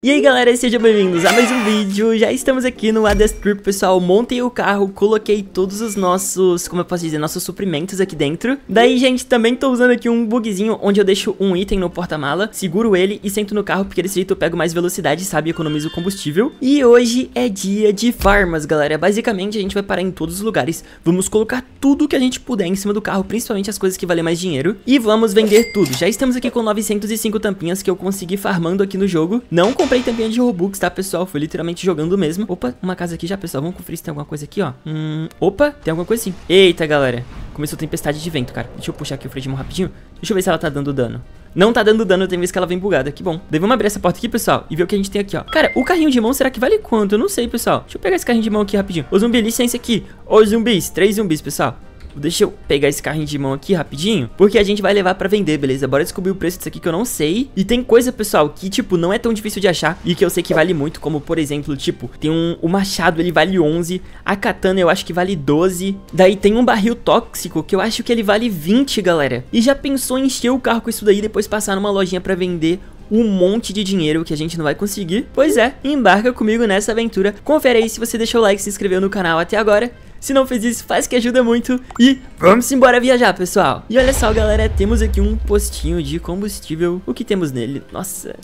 E aí galera, sejam bem-vindos a mais um vídeo, já estamos aqui no Adest Trip pessoal, montei o carro, coloquei todos os nossos, como eu posso dizer, nossos suprimentos aqui dentro Daí gente, também tô usando aqui um bugzinho onde eu deixo um item no porta-mala, seguro ele e sento no carro porque desse jeito eu pego mais velocidade, sabe, economizo combustível E hoje é dia de farmas galera, basicamente a gente vai parar em todos os lugares, vamos colocar tudo que a gente puder em cima do carro, principalmente as coisas que valem mais dinheiro E vamos vender tudo, já estamos aqui com 905 tampinhas que eu consegui farmando aqui no jogo, não comprei comprei tampinha de Robux, tá, pessoal? Foi literalmente jogando mesmo. Opa, uma casa aqui já, pessoal. Vamos conferir se tem alguma coisa aqui, ó. Hum, opa, tem alguma coisa sim. Eita, galera. Começou tempestade de vento, cara. Deixa eu puxar aqui o freio de mão rapidinho. Deixa eu ver se ela tá dando dano. Não tá dando dano, tem vez que ela vem bugada, que bom Daí vamos abrir essa porta aqui, pessoal, e ver o que a gente tem aqui, ó Cara, o carrinho de mão, será que vale quanto? Eu não sei, pessoal Deixa eu pegar esse carrinho de mão aqui rapidinho Ô zumbi, licença aqui Ô zumbis, três zumbis, pessoal Tipo, deixa eu pegar esse carrinho de mão aqui rapidinho, porque a gente vai levar pra vender, beleza? Bora descobrir o preço disso aqui que eu não sei. E tem coisa, pessoal, que, tipo, não é tão difícil de achar e que eu sei que vale muito, como, por exemplo, tipo, tem um... O machado, ele vale 11, a katana eu acho que vale 12. Daí tem um barril tóxico que eu acho que ele vale 20, galera. E já pensou em encher o carro com isso daí e depois passar numa lojinha pra vender um monte de dinheiro que a gente não vai conseguir. Pois é, embarca comigo nessa aventura. Confere aí se você deixou o like, se inscreveu no canal até agora. Se não fez isso, faz que ajuda muito. E vamos embora viajar, pessoal. E olha só, galera, temos aqui um postinho de combustível. O que temos nele? Nossa,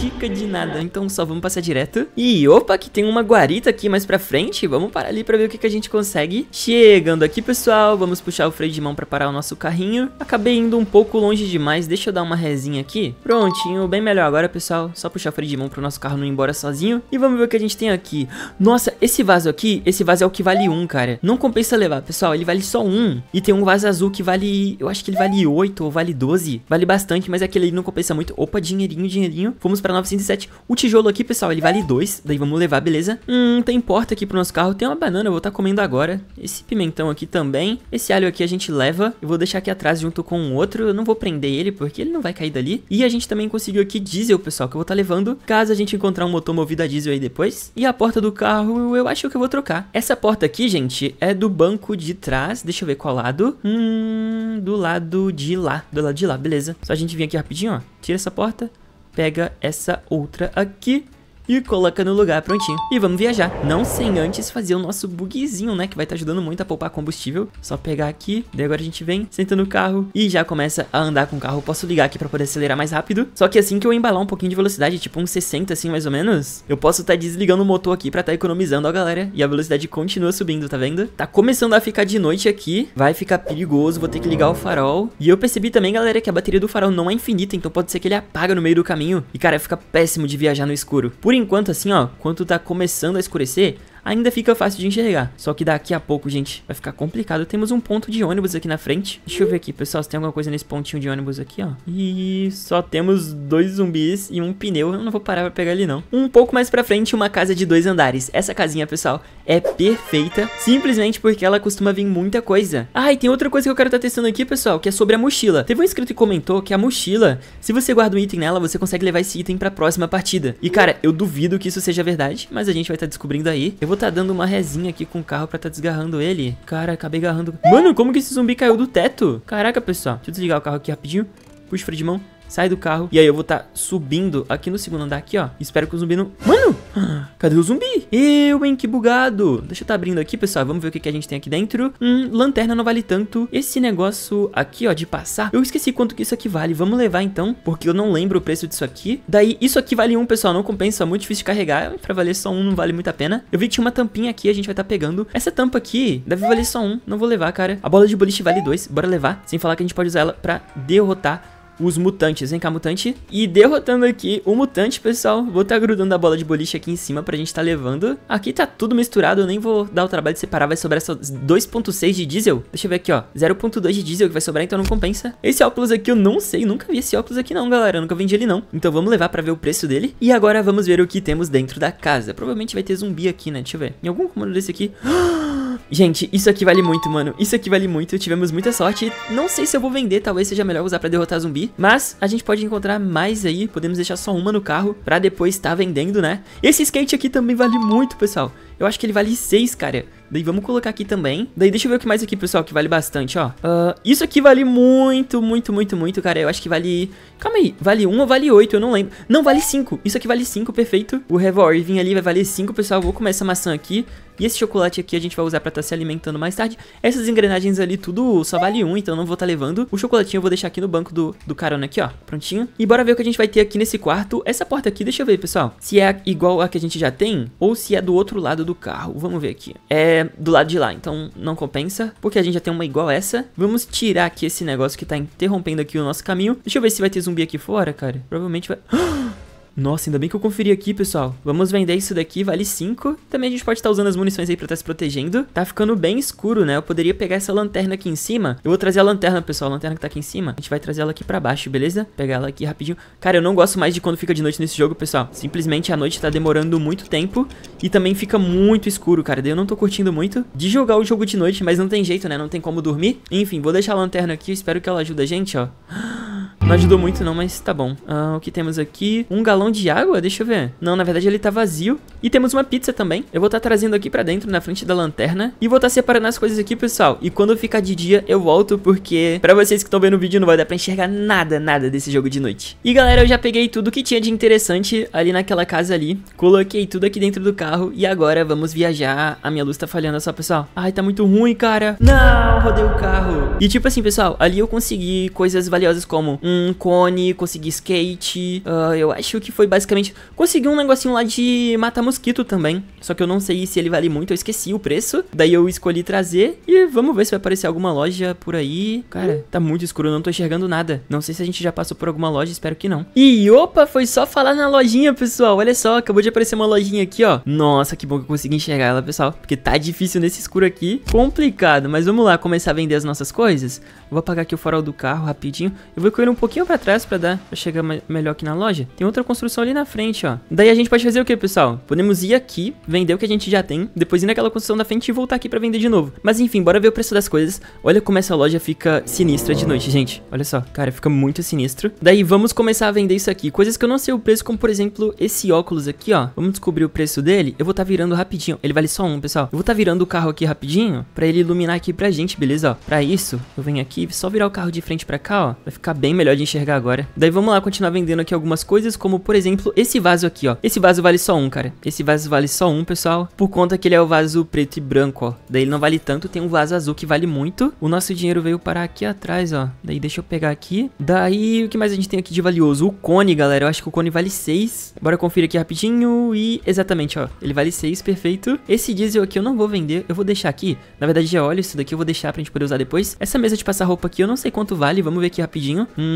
dica de nada, então só vamos passar direto. E opa, que tem uma guarita aqui mais pra frente, vamos parar ali pra ver o que, que a gente consegue. Chegando aqui, pessoal, vamos puxar o freio de mão pra parar o nosso carrinho. Acabei indo um pouco longe demais, deixa eu dar uma resinha aqui. Prontinho, bem melhor agora, pessoal, só puxar o freio de mão pro nosso carro não ir embora sozinho. E vamos ver o que a gente tem aqui. Nossa, esse vaso aqui, esse vaso é o que vale um, cara cara. Não compensa levar, pessoal. Ele vale só um. E tem um vaso azul que vale... Eu acho que ele vale 8 ou vale 12. Vale bastante, mas aquele ali não compensa muito. Opa, dinheirinho, dinheirinho. Fomos pra 907. O tijolo aqui, pessoal, ele vale 2. Daí vamos levar, beleza? Hum, tem porta aqui pro nosso carro. Tem uma banana, eu vou estar tá comendo agora. Esse pimentão aqui também. Esse alho aqui a gente leva. Eu vou deixar aqui atrás junto com o outro. Eu não vou prender ele, porque ele não vai cair dali. E a gente também conseguiu aqui diesel, pessoal, que eu vou estar tá levando. Caso a gente encontrar um motor movido a diesel aí depois. E a porta do carro eu acho que eu vou trocar. Essa porta aqui, gente, é do banco de trás. Deixa eu ver qual lado. Hum, do lado de lá. Do lado de lá, beleza. Só a gente vir aqui rapidinho, ó. Tira essa porta. Pega essa outra aqui e coloca no lugar prontinho. E vamos viajar. Não sem antes fazer o nosso bugzinho, né? Que vai estar tá ajudando muito a poupar combustível. Só pegar aqui. Daí agora a gente vem, senta no carro e já começa a andar com o carro. posso ligar aqui pra poder acelerar mais rápido. Só que assim que eu embalar um pouquinho de velocidade, tipo uns 60 assim mais ou menos, eu posso estar tá desligando o motor aqui pra estar tá economizando, ó galera. E a velocidade continua subindo, tá vendo? Tá começando a ficar de noite aqui. Vai ficar perigoso, vou ter que ligar o farol. E eu percebi também, galera, que a bateria do farol não é infinita, então pode ser que ele apaga no meio do caminho. E cara, fica péssimo de viajar no escuro. Por enquanto assim ó, quando tá começando a escurecer, ainda fica fácil de enxergar. Só que daqui a pouco, gente, vai ficar complicado. Temos um ponto de ônibus aqui na frente. Deixa eu ver aqui, pessoal, se tem alguma coisa nesse pontinho de ônibus aqui, ó. E só temos dois zumbis e um pneu. Eu não vou parar pra pegar ele, não. Um pouco mais pra frente, uma casa de dois andares. Essa casinha, pessoal, é perfeita. Simplesmente porque ela costuma vir muita coisa. Ah, e tem outra coisa que eu quero estar tá testando aqui, pessoal, que é sobre a mochila. Teve um inscrito que comentou que a mochila, se você guarda um item nela, você consegue levar esse item pra próxima partida. E, cara, eu duvido que isso seja verdade, mas a gente vai estar tá descobrindo aí. Eu vou tá dando uma rezinha aqui com o carro pra tá desgarrando ele. Cara, acabei agarrando... Mano, como que esse zumbi caiu do teto? Caraca, pessoal. Deixa eu desligar o carro aqui rapidinho. Puxa o freio de mão sai do carro. E aí eu vou estar tá subindo aqui no segundo andar aqui, ó. Espero que o zumbi não... Mano! Cadê o zumbi? Eu, hein, que bugado. Deixa eu tá abrindo aqui, pessoal. Vamos ver o que, que a gente tem aqui dentro. Hum, lanterna não vale tanto. Esse negócio aqui, ó, de passar. Eu esqueci quanto que isso aqui vale. Vamos levar, então, porque eu não lembro o preço disso aqui. Daí, isso aqui vale um, pessoal. Não compensa, é muito difícil de carregar. Pra valer só um, não vale muito a pena. Eu vi que tinha uma tampinha aqui, a gente vai estar tá pegando. Essa tampa aqui deve valer só um. Não vou levar, cara. A bola de boliche vale dois. Bora levar. Sem falar que a gente pode usar ela pra derrotar os mutantes. Vem cá, mutante. E derrotando aqui o mutante, pessoal. Vou estar tá grudando a bola de boliche aqui em cima pra gente estar tá levando. Aqui tá tudo misturado, eu nem vou dar o trabalho de separar. Vai sobrar só 2.6 de diesel. Deixa eu ver aqui, ó. 0.2 de diesel que vai sobrar, então não compensa. Esse óculos aqui eu não sei, nunca vi esse óculos aqui não, galera. Eu nunca vendi ele não. Então vamos levar pra ver o preço dele. E agora vamos ver o que temos dentro da casa. Provavelmente vai ter zumbi aqui, né? Deixa eu ver. Em algum cômodo desse aqui... Ah! Gente, isso aqui vale muito, mano. Isso aqui vale muito. Tivemos muita sorte. Não sei se eu vou vender, talvez seja melhor usar pra derrotar zumbi. Mas a gente pode encontrar mais aí. Podemos deixar só uma no carro pra depois estar tá vendendo, né? Esse skate aqui também vale muito, pessoal. Eu acho que ele vale 6, cara. Daí vamos colocar aqui também. Daí deixa eu ver o que mais aqui, pessoal, que vale bastante, ó. Uh, isso aqui vale muito, muito, muito, muito, cara. Eu acho que vale... Calma aí, vale 1 ou vale 8, eu não lembro. Não, vale 5. Isso aqui vale 5, perfeito. O revolving ali vai valer 5, pessoal. Eu vou comer essa maçã aqui. E esse chocolate aqui a gente vai usar pra estar tá se alimentando mais tarde. Essas engrenagens ali, tudo só vale 1, então não vou estar tá levando. O chocolatinho eu vou deixar aqui no banco do, do carona aqui, ó. Prontinho. E bora ver o que a gente vai ter aqui nesse quarto. Essa porta aqui, deixa eu ver, pessoal. Se é igual a que a gente já tem ou se é do outro lado do do carro. Vamos ver aqui. É do lado de lá, então não compensa, porque a gente já tem uma igual essa. Vamos tirar aqui esse negócio que tá interrompendo aqui o nosso caminho. Deixa eu ver se vai ter zumbi aqui fora, cara. Provavelmente vai... Ah! Nossa, ainda bem que eu conferi aqui, pessoal. Vamos vender isso daqui, vale 5. Também a gente pode estar tá usando as munições aí pra estar tá se protegendo. Tá ficando bem escuro, né? Eu poderia pegar essa lanterna aqui em cima. Eu vou trazer a lanterna, pessoal, a lanterna que tá aqui em cima. A gente vai trazer ela aqui pra baixo, beleza? Pegar ela aqui rapidinho. Cara, eu não gosto mais de quando fica de noite nesse jogo, pessoal. Simplesmente a noite tá demorando muito tempo e também fica muito escuro, cara. Daí eu não tô curtindo muito de jogar o jogo de noite, mas não tem jeito, né? Não tem como dormir. Enfim, vou deixar a lanterna aqui, espero que ela ajude a gente, ó. Não ajudou muito não, mas tá bom. Ah, o que temos aqui? Um galão de água, deixa eu ver. Não, na verdade ele tá vazio. E temos uma pizza também. Eu vou estar tá trazendo aqui pra dentro, na frente da lanterna. E vou estar tá separando as coisas aqui, pessoal. E quando ficar de dia, eu volto, porque pra vocês que estão vendo o vídeo, não vai dar pra enxergar nada, nada desse jogo de noite. E galera, eu já peguei tudo que tinha de interessante ali naquela casa ali. Coloquei tudo aqui dentro do carro. E agora vamos viajar. A minha luz tá falhando só, pessoal. Ai, tá muito ruim, cara. Não, rodei o carro. E tipo assim, pessoal, ali eu consegui coisas valiosas como um um cone, consegui skate. Uh, eu acho que foi basicamente. Consegui um negocinho lá de matar mosquito também. Só que eu não sei se ele vale muito, eu esqueci o preço. Daí eu escolhi trazer. E vamos ver se vai aparecer alguma loja por aí. Cara, tá muito escuro, eu não tô enxergando nada. Não sei se a gente já passou por alguma loja, espero que não. E opa, foi só falar na lojinha, pessoal. Olha só, acabou de aparecer uma lojinha aqui, ó. Nossa, que bom que eu consegui enxergar ela, pessoal. Porque tá difícil nesse escuro aqui. Complicado, mas vamos lá começar a vender as nossas coisas. Vou apagar aqui o farol do carro rapidinho. Eu vou correr um pouquinho pra trás pra dar, pra chegar melhor aqui na loja. Tem outra construção ali na frente, ó. Daí a gente pode fazer o que, pessoal? Podemos ir aqui, vender o que a gente já tem, depois ir naquela construção da frente e voltar aqui pra vender de novo. Mas enfim, bora ver o preço das coisas. Olha como essa loja fica sinistra de noite, gente. Olha só, cara, fica muito sinistro. Daí vamos começar a vender isso aqui. Coisas que eu não sei o preço, como por exemplo esse óculos aqui, ó. Vamos descobrir o preço dele. Eu vou estar tá virando rapidinho. Ele vale só um, pessoal. Eu vou estar tá virando o carro aqui rapidinho pra ele iluminar aqui pra gente, beleza? Ó, pra isso, eu venho aqui só virar o carro de frente pra cá, ó. Vai ficar bem melhor melhor de enxergar agora. Daí vamos lá continuar vendendo aqui algumas coisas, como por exemplo esse vaso aqui, ó. Esse vaso vale só um, cara. Esse vaso vale só um, pessoal, por conta que ele é o vaso preto e branco, ó. Daí ele não vale tanto, tem um vaso azul que vale muito. O nosso dinheiro veio parar aqui atrás, ó. Daí deixa eu pegar aqui. Daí o que mais a gente tem aqui de valioso? O cone, galera. Eu acho que o cone vale 6. Bora conferir aqui rapidinho e exatamente, ó. Ele vale 6, perfeito. Esse diesel aqui eu não vou vender, eu vou deixar aqui. Na verdade é óleo, isso daqui eu vou deixar pra gente poder usar depois. Essa mesa de passar roupa aqui eu não sei quanto vale, vamos ver aqui rapidinho. Hum,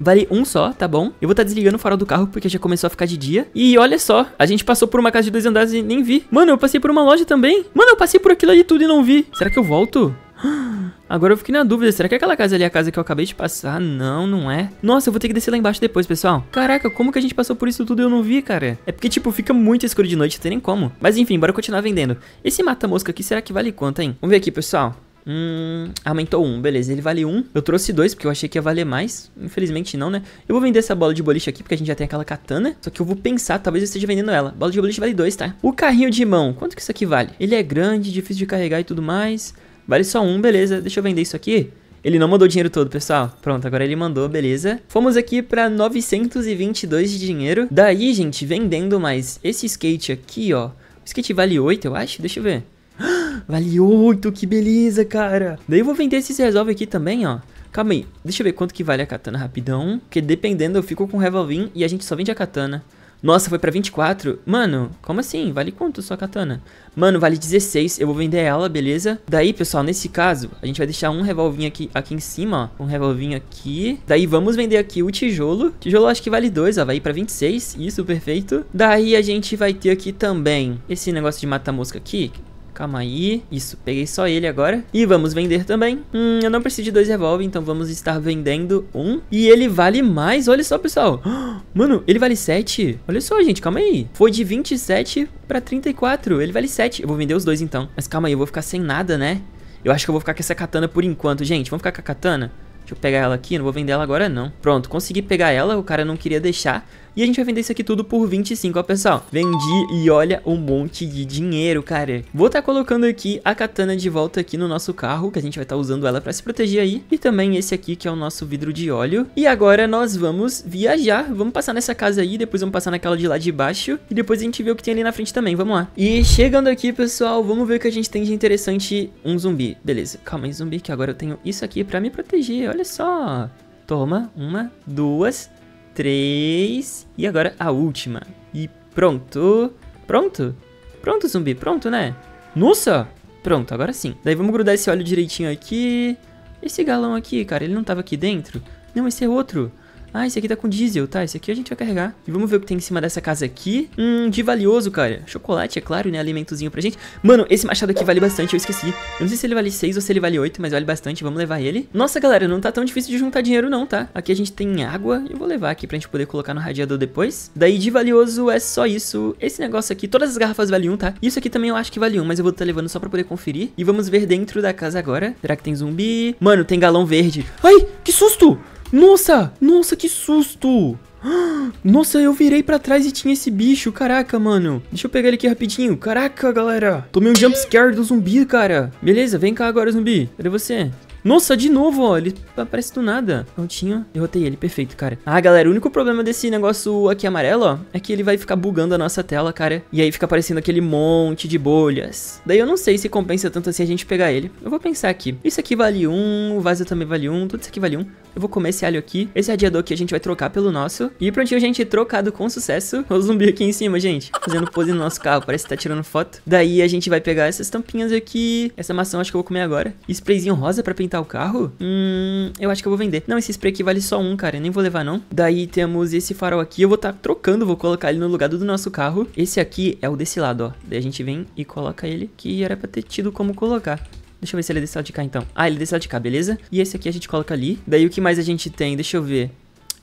vale um só, tá bom? Eu vou estar tá desligando o farol do carro porque já começou a ficar de dia. E olha só, a gente passou por uma casa de dois andares e nem vi. Mano, eu passei por uma loja também. Mano, eu passei por aquilo ali tudo e não vi. Será que eu volto? Agora eu fiquei na dúvida, será que aquela casa ali é a casa que eu acabei de passar? Não, não é. Nossa, eu vou ter que descer lá embaixo depois, pessoal. Caraca, como que a gente passou por isso tudo e eu não vi, cara? É porque, tipo, fica muito escuro de noite, não tem nem como. Mas enfim, bora continuar vendendo. Esse mata-mosca aqui, será que vale quanto, hein? Vamos ver aqui, pessoal. Hum, aumentou um, beleza, ele vale um. Eu trouxe dois porque eu achei que ia valer mais. Infelizmente não, né? Eu vou vender essa bola de boliche aqui porque a gente já tem aquela katana. Só que eu vou pensar, talvez eu esteja vendendo ela. Bola de boliche vale dois, tá? O carrinho de mão, quanto que isso aqui vale? Ele é grande, difícil de carregar e tudo mais. Vale só um, beleza. Deixa eu vender isso aqui. Ele não mandou o dinheiro todo, pessoal. Pronto, agora ele mandou, beleza. Fomos aqui pra 922 de dinheiro. Daí, gente, vendendo mais esse skate aqui, ó. O skate vale 8, eu acho. Deixa eu ver. Vale 8, que beleza, cara. Daí eu vou vender esses resolve aqui também, ó. Calma aí, deixa eu ver quanto que vale a katana rapidão. Porque dependendo eu fico com o Revolvin e a gente só vende a katana. Nossa, foi pra 24? Mano, como assim? Vale quanto sua katana? Mano, vale 16. Eu vou vender ela, beleza? Daí, pessoal, nesse caso, a gente vai deixar um revolvinho aqui, aqui em cima, ó. Um revolvinho aqui. Daí, vamos vender aqui o tijolo. Tijolo acho que vale 2, ó. Vai ir pra 26. Isso, perfeito. Daí, a gente vai ter aqui também esse negócio de mata-mosca aqui. Calma aí. Isso, peguei só ele agora. E vamos vender também. Hum, eu não preciso de dois revólver, então vamos estar vendendo um. E ele vale mais, olha só, pessoal. Mano, ele vale 7. Olha só, gente, calma aí. Foi de 27 pra 34. Ele vale 7. Eu vou vender os dois, então. Mas calma aí, eu vou ficar sem nada, né? Eu acho que eu vou ficar com essa katana por enquanto, gente. Vamos ficar com a katana? Deixa eu pegar ela aqui, não vou vender ela agora não. Pronto, consegui pegar ela, o cara não queria deixar. E a gente vai vender isso aqui tudo por 25, ó, pessoal. Vendi e olha um monte de dinheiro, cara. Vou estar tá colocando aqui a katana de volta aqui no nosso carro, que a gente vai estar tá usando ela pra se proteger aí. E também esse aqui, que é o nosso vidro de óleo. E agora nós vamos viajar. Vamos passar nessa casa aí, depois vamos passar naquela de lá de baixo. E depois a gente vê o que tem ali na frente também, vamos lá. E chegando aqui, pessoal, vamos ver o que a gente tem de interessante. Um zumbi, beleza. Calma aí, zumbi, que agora eu tenho isso aqui pra me proteger, olha só. Toma, uma, duas, três. E agora a última. E pronto. Pronto? Pronto, zumbi. Pronto, né? Nossa! Pronto, agora sim. Daí vamos grudar esse óleo direitinho aqui. Esse galão aqui, cara, ele não tava aqui dentro? Não, esse é outro. Ah, esse aqui tá com diesel, tá? Esse aqui a gente vai carregar. E vamos ver o que tem em cima dessa casa aqui. Hum, de valioso, cara. Chocolate, é claro, né? Alimentozinho pra gente. Mano, esse machado aqui vale bastante, eu esqueci. Eu não sei se ele vale 6 ou se ele vale 8, mas vale bastante. Vamos levar ele. Nossa, galera, não tá tão difícil de juntar dinheiro não, tá? Aqui a gente tem água. Eu vou levar aqui pra gente poder colocar no radiador depois. Daí de valioso é só isso. Esse negócio aqui, todas as garrafas valiam, 1, tá? Isso aqui também eu acho que vale 1, mas eu vou estar tá levando só pra poder conferir. E vamos ver dentro da casa agora. Será que tem zumbi? Mano, tem galão verde. Ai, que susto! Nossa, nossa, que susto. Nossa, eu virei pra trás e tinha esse bicho, caraca, mano Deixa eu pegar ele aqui rapidinho, caraca, galera Tomei um jumpscare do zumbi, cara Beleza, vem cá agora, zumbi, cadê você? Nossa, de novo, ó. Ele aparece do nada. Prontinho. Derrotei ele. Perfeito, cara. Ah, galera, o único problema desse negócio aqui amarelo, ó, é que ele vai ficar bugando a nossa tela, cara. E aí fica aparecendo aquele monte de bolhas. Daí eu não sei se compensa tanto assim a gente pegar ele. Eu vou pensar aqui. Isso aqui vale um, o vaso também vale um, tudo isso aqui vale um. Eu vou comer esse alho aqui. Esse radiador aqui a gente vai trocar pelo nosso. E prontinho, gente, trocado com sucesso. O zumbi aqui em cima, gente. Fazendo pose no nosso carro. Parece que tá tirando foto. Daí a gente vai pegar essas tampinhas aqui. Essa maçã acho que eu vou comer agora. sprayzinho rosa pra pintar pintar o carro? Hum, eu acho que eu vou vender. Não, esse spray aqui vale só um, cara. Eu nem vou levar, não. Daí temos esse farol aqui. Eu vou estar tá trocando, vou colocar ele no lugar do nosso carro. Esse aqui é o desse lado, ó. Daí a gente vem e coloca ele, que era pra ter tido como colocar. Deixa eu ver se ele é desse lado de cá, então. Ah, ele é desse lado de cá, beleza? E esse aqui a gente coloca ali. Daí o que mais a gente tem? Deixa eu ver.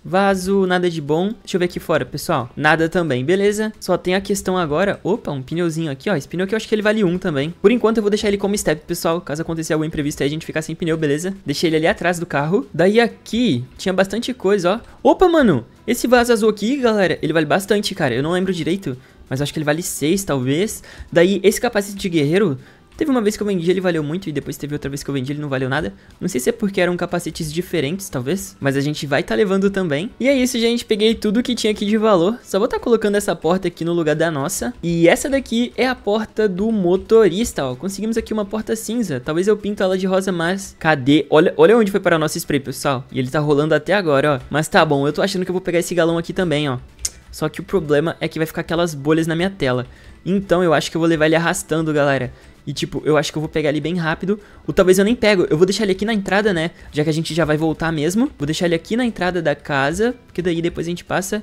Vaso, nada de bom. Deixa eu ver aqui fora, pessoal. Nada também, beleza. Só tem a questão agora. Opa, um pneuzinho aqui, ó. Esse pneu que eu acho que ele vale 1 um também. Por enquanto eu vou deixar ele como step, pessoal. Caso aconteça algum imprevisto aí, a gente ficar sem pneu, beleza? Deixei ele ali atrás do carro. Daí aqui tinha bastante coisa, ó. Opa, mano! Esse vaso azul aqui, galera, ele vale bastante, cara. Eu não lembro direito, mas acho que ele vale 6, talvez. Daí, esse capacete de guerreiro Teve uma vez que eu vendi, ele valeu muito, e depois teve outra vez que eu vendi, ele não valeu nada. Não sei se é porque eram capacetes diferentes, talvez, mas a gente vai tá levando também. E é isso, gente, peguei tudo que tinha aqui de valor. Só vou tá colocando essa porta aqui no lugar da nossa. E essa daqui é a porta do motorista, ó. Conseguimos aqui uma porta cinza. Talvez eu pinto ela de rosa, mas cadê? Olha, olha onde foi para o nosso spray, pessoal. E ele tá rolando até agora, ó. Mas tá bom, eu tô achando que eu vou pegar esse galão aqui também, ó. Só que o problema é que vai ficar aquelas bolhas na minha tela. Então eu acho que eu vou levar ele arrastando, galera. E tipo, eu acho que eu vou pegar ele bem rápido. Ou talvez eu nem pego. Eu vou deixar ele aqui na entrada, né? Já que a gente já vai voltar mesmo. Vou deixar ele aqui na entrada da casa. Porque daí depois a gente passa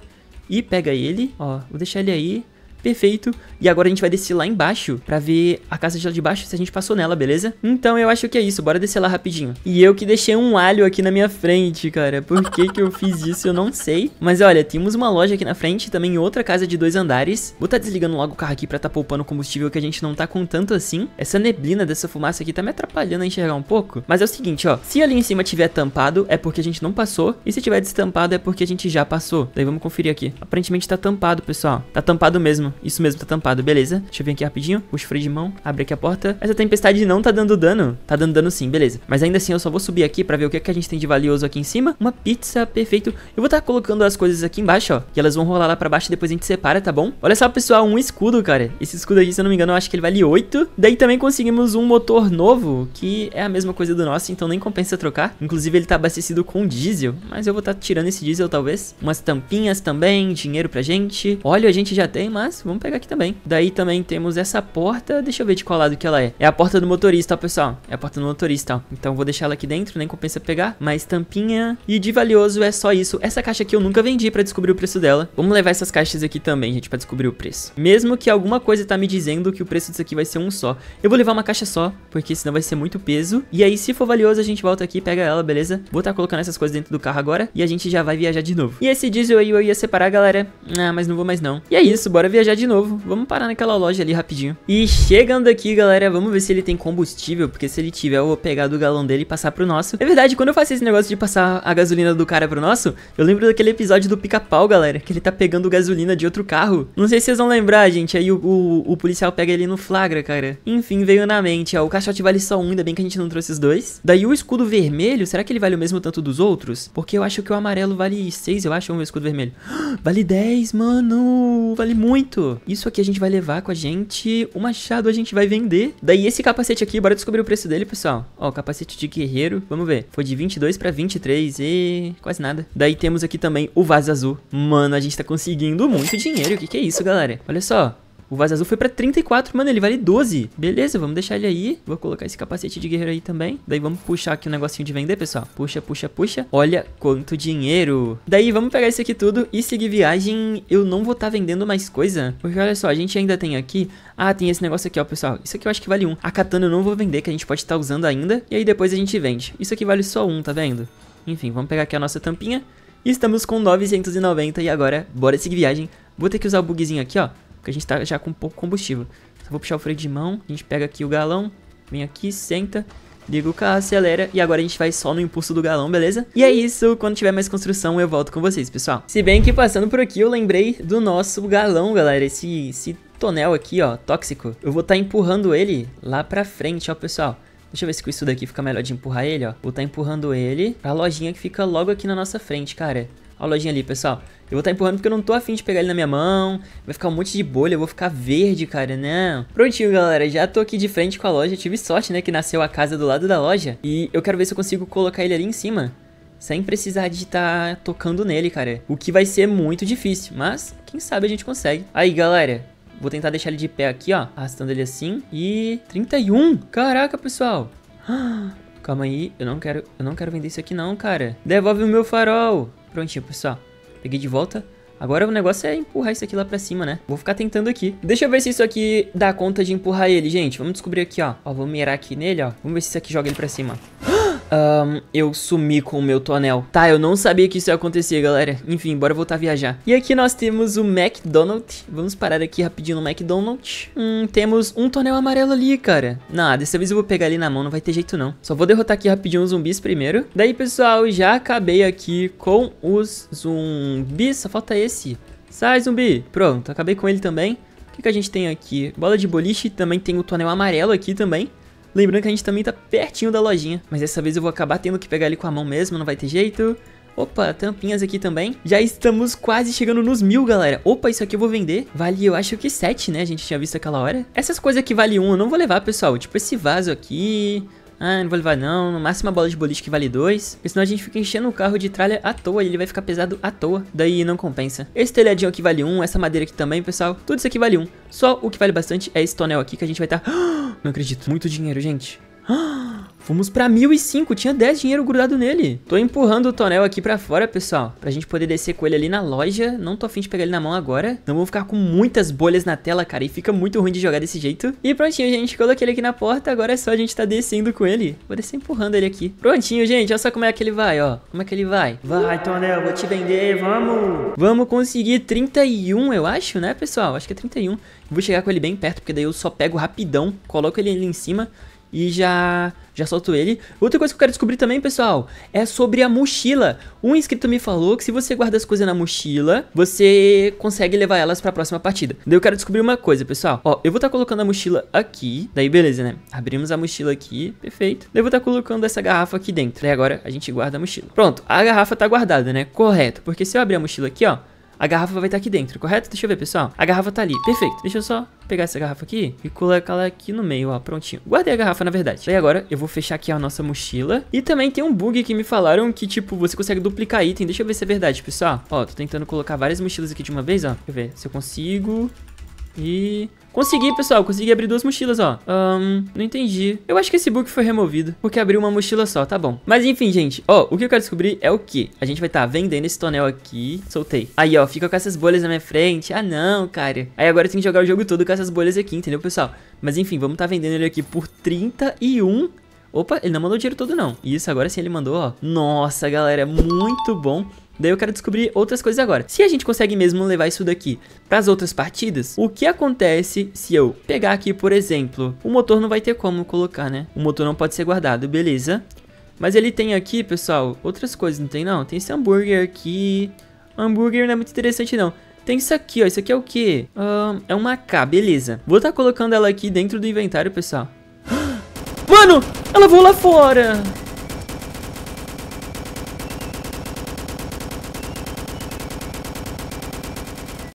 e pega ele. Ó, vou deixar ele aí perfeito. E agora a gente vai descer lá embaixo pra ver a casa de lá de baixo se a gente passou nela, beleza? Então eu acho que é isso, bora descer lá rapidinho. E eu que deixei um alho aqui na minha frente, cara. Por que que eu fiz isso? Eu não sei. Mas olha, temos uma loja aqui na frente, também outra casa de dois andares. Vou tá desligando logo o carro aqui pra tá poupando combustível que a gente não tá com tanto assim. Essa neblina dessa fumaça aqui tá me atrapalhando a enxergar um pouco. Mas é o seguinte, ó. Se ali em cima tiver tampado, é porque a gente não passou. E se tiver destampado, é porque a gente já passou. Daí vamos conferir aqui. Aparentemente tá tampado, pessoal. Tá tampado mesmo. Isso mesmo, tá tampado, beleza. Deixa eu vir aqui rapidinho, puxa o freio de mão, abre aqui a porta. Essa tempestade não tá dando dano. Tá dando dano sim, beleza. Mas ainda assim, eu só vou subir aqui pra ver o que, é que a gente tem de valioso aqui em cima. Uma pizza, perfeito. Eu vou estar tá colocando as coisas aqui embaixo, ó. E elas vão rolar lá pra baixo e depois a gente separa, tá bom? Olha só, pessoal, um escudo, cara. Esse escudo aqui, se eu não me engano, eu acho que ele vale 8. Daí também conseguimos um motor novo, que é a mesma coisa do nosso, então nem compensa trocar. Inclusive, ele tá abastecido com diesel, mas eu vou estar tá tirando esse diesel, talvez. Umas tampinhas também, dinheiro pra gente. Olha, a gente já tem, mas Vamos pegar aqui também. Daí também temos essa porta. Deixa eu ver de qual lado que ela é. É a porta do motorista, ó, pessoal. É a porta do motorista, ó. Então vou deixar ela aqui dentro, nem compensa pegar. Mais tampinha. E de valioso é só isso. Essa caixa aqui eu nunca vendi pra descobrir o preço dela. Vamos levar essas caixas aqui também, gente, pra descobrir o preço. Mesmo que alguma coisa tá me dizendo que o preço disso aqui vai ser um só. Eu vou levar uma caixa só, porque senão vai ser muito peso. E aí, se for valioso, a gente volta aqui, pega ela, beleza? Vou estar tá colocando essas coisas dentro do carro agora e a gente já vai viajar de novo. E esse diesel aí eu ia separar, galera. Ah, mas não vou mais não. E é isso, bora viajar viajar de novo. Vamos parar naquela loja ali rapidinho. E chegando aqui, galera, vamos ver se ele tem combustível, porque se ele tiver, eu vou pegar do galão dele e passar pro nosso. É verdade, quando eu faço esse negócio de passar a gasolina do cara pro nosso, eu lembro daquele episódio do pica-pau, galera, que ele tá pegando gasolina de outro carro. Não sei se vocês vão lembrar, gente, aí o, o, o policial pega ele no flagra, cara. Enfim, veio na mente, ó, o caixote vale só um, ainda bem que a gente não trouxe os dois. Daí o escudo vermelho, será que ele vale o mesmo tanto dos outros? Porque eu acho que o amarelo vale seis. eu acho, o meu escudo vermelho. Vale 10, mano, vale muito. Isso aqui a gente vai levar com a gente. O machado a gente vai vender. Daí esse capacete aqui, bora descobrir o preço dele, pessoal. Ó, capacete de guerreiro. Vamos ver. Foi de 22 pra 23 e... Quase nada. Daí temos aqui também o vaso azul. Mano, a gente tá conseguindo muito dinheiro. O que que é isso, galera? Olha só. O vaso Azul foi pra 34, mano, ele vale 12. Beleza, vamos deixar ele aí. Vou colocar esse capacete de guerreiro aí também. Daí vamos puxar aqui o um negocinho de vender, pessoal. Puxa, puxa, puxa. Olha quanto dinheiro. Daí vamos pegar isso aqui tudo e seguir viagem. Eu não vou estar tá vendendo mais coisa. Porque olha só, a gente ainda tem aqui... Ah, tem esse negócio aqui, ó, pessoal. Isso aqui eu acho que vale um. A katana eu não vou vender, que a gente pode estar tá usando ainda. E aí depois a gente vende. Isso aqui vale só um, tá vendo? Enfim, vamos pegar aqui a nossa tampinha. Estamos com 990 e agora, bora seguir viagem. Vou ter que usar o bugzinho aqui, ó, porque a gente tá já com pouco combustível. Só vou puxar o freio de mão. A gente pega aqui o galão. Vem aqui, senta. Liga o carro, acelera e agora a gente vai só no impulso do galão, beleza? E é isso, quando tiver mais construção eu volto com vocês, pessoal. Se bem que passando por aqui eu lembrei do nosso galão, galera, esse, esse tonel aqui, ó, tóxico. Eu vou estar tá empurrando ele lá pra frente, ó, pessoal. Deixa eu ver se com isso daqui fica melhor de empurrar ele, ó. Vou estar tá empurrando ele pra lojinha que fica logo aqui na nossa frente, cara a lojinha ali, pessoal. Eu vou estar tá empurrando porque eu não tô afim de pegar ele na minha mão. Vai ficar um monte de bolha, eu vou ficar verde, cara, né? Prontinho, galera, já tô aqui de frente com a loja. Tive sorte, né, que nasceu a casa do lado da loja. E eu quero ver se eu consigo colocar ele ali em cima. Sem precisar de estar tá tocando nele, cara. O que vai ser muito difícil, mas quem sabe a gente consegue. Aí, galera, Vou tentar deixar ele de pé aqui, ó. Arrastando ele assim. E 31. Caraca, pessoal. Calma aí. Eu não quero, eu não quero vender isso aqui não, cara. Devolve o meu farol. Prontinho, pessoal. Peguei de volta. Agora o negócio é empurrar isso aqui lá pra cima, né? Vou ficar tentando aqui. Deixa eu ver se isso aqui dá conta de empurrar ele, gente. Vamos descobrir aqui, ó. Ó, vou mirar aqui nele, ó. Vamos ver se isso aqui joga ele pra cima, um, eu sumi com o meu tonel. Tá, eu não sabia que isso ia acontecer, galera. Enfim, bora voltar a viajar. E aqui nós temos o McDonald's. Vamos parar aqui rapidinho no McDonald's. Hum, temos um tonel amarelo ali, cara. Nada, dessa vez eu vou pegar ali na mão, não vai ter jeito não. Só vou derrotar aqui rapidinho os zumbis primeiro. Daí, pessoal, já acabei aqui com os zumbis. Só falta esse. Sai, zumbi. Pronto, acabei com ele também. O que, que a gente tem aqui? Bola de boliche, também tem o tonel amarelo aqui também. Lembrando que a gente também tá pertinho da lojinha, mas dessa vez eu vou acabar tendo que pegar ele com a mão mesmo, não vai ter jeito. Opa, tampinhas aqui também. Já estamos quase chegando nos mil, galera. Opa, isso aqui eu vou vender. Vale, eu acho que sete, né? A gente tinha visto aquela hora. Essas coisas aqui vale um, eu não vou levar, pessoal. Tipo, esse vaso aqui... Ah, não vou levar não, no máximo a bola de boliche que vale 2. Porque senão a gente fica enchendo o carro de tralha à toa e ele vai ficar pesado à toa. Daí não compensa. Esse telhadinho aqui vale 1, um, essa madeira aqui também, pessoal. Tudo isso aqui vale 1. Um. Só o que vale bastante é esse tonel aqui que a gente vai estar... Tá... Não acredito. Muito dinheiro, gente. fomos pra 1005, tinha 10 dinheiro grudado nele. Tô empurrando o tonel aqui pra fora, pessoal, pra gente poder descer com ele ali na loja. Não tô afim de pegar ele na mão agora. Não vou ficar com muitas bolhas na tela, cara, e fica muito ruim de jogar desse jeito. E prontinho, gente, coloquei ele aqui na porta, agora é só a gente tá descendo com ele. Vou descer empurrando ele aqui. Prontinho, gente, olha só como é que ele vai, ó. Como é que ele vai? Vai, tonel, vou te vender, vamos! Vamos conseguir 31, eu acho, né, pessoal? Acho que é 31. Vou chegar com ele bem perto, porque daí eu só pego rapidão, coloco ele ali em cima e já já solto ele. Outra coisa que eu quero descobrir também, pessoal, é sobre a mochila. Um inscrito me falou que se você guarda as coisas na mochila, você consegue levar elas para a próxima partida. Daí eu quero descobrir uma coisa, pessoal. Ó, eu vou estar tá colocando a mochila aqui. Daí beleza, né? Abrimos a mochila aqui, perfeito. Daí eu vou estar tá colocando essa garrafa aqui dentro. Daí agora a gente guarda a mochila. Pronto, a garrafa tá guardada, né? Correto, porque se eu abrir a mochila aqui, ó, a garrafa vai estar tá aqui dentro, correto? Deixa eu ver, pessoal. A garrafa tá ali, perfeito. Deixa eu só pegar essa garrafa aqui e colocar ela aqui no meio, ó, prontinho. Guardei a garrafa, na verdade. Daí agora eu vou fechar aqui a nossa mochila. E também tem um bug que me falaram que, tipo, você consegue duplicar item. Deixa eu ver se é verdade, pessoal. Ó, tô tentando colocar várias mochilas aqui de uma vez, ó. Deixa eu ver se eu consigo... E... Consegui, pessoal, consegui abrir duas mochilas, ó um, Não entendi Eu acho que esse bug foi removido, porque abriu uma mochila só, tá bom Mas enfim, gente, ó, o que eu quero descobrir é o que? A gente vai estar tá vendendo esse tonel aqui Soltei Aí, ó, fica com essas bolhas na minha frente Ah, não, cara Aí agora eu tenho que jogar o jogo todo com essas bolhas aqui, entendeu, pessoal? Mas enfim, vamos estar tá vendendo ele aqui por 31 Opa, ele não mandou dinheiro todo, não Isso, agora sim ele mandou, ó Nossa, galera, é muito bom Daí eu quero descobrir outras coisas agora. Se a gente consegue mesmo levar isso daqui para as outras partidas, o que acontece se eu pegar aqui, por exemplo, o motor não vai ter como colocar, né? O motor não pode ser guardado, beleza. Mas ele tem aqui, pessoal, outras coisas, não tem não? Tem esse hambúrguer aqui. Hambúrguer não é muito interessante não. Tem isso aqui, ó. Isso aqui é o quê? Um, é uma K, beleza. Vou estar tá colocando ela aqui dentro do inventário, pessoal. Mano, ela voou lá fora.